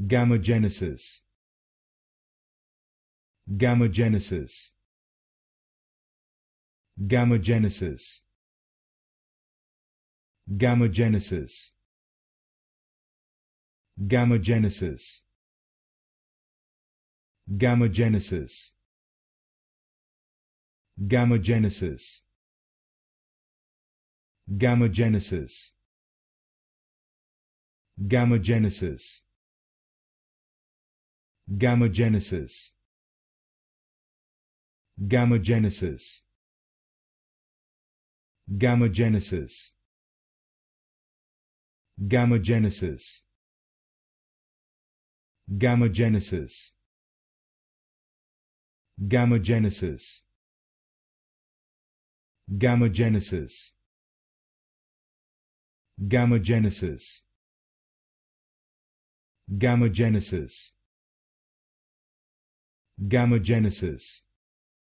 Gamogenesis Gamogenesis Gamogenesis Gamogenesis Gamogenesis Gamogenesis Gamogenesis Gamogenesis Gamogenesis gamogenesis gamogenesis gamogenesis gamogenesis gamogenesis gamogenesis gamogenesis gamogenesis gamogenesis gamogenesis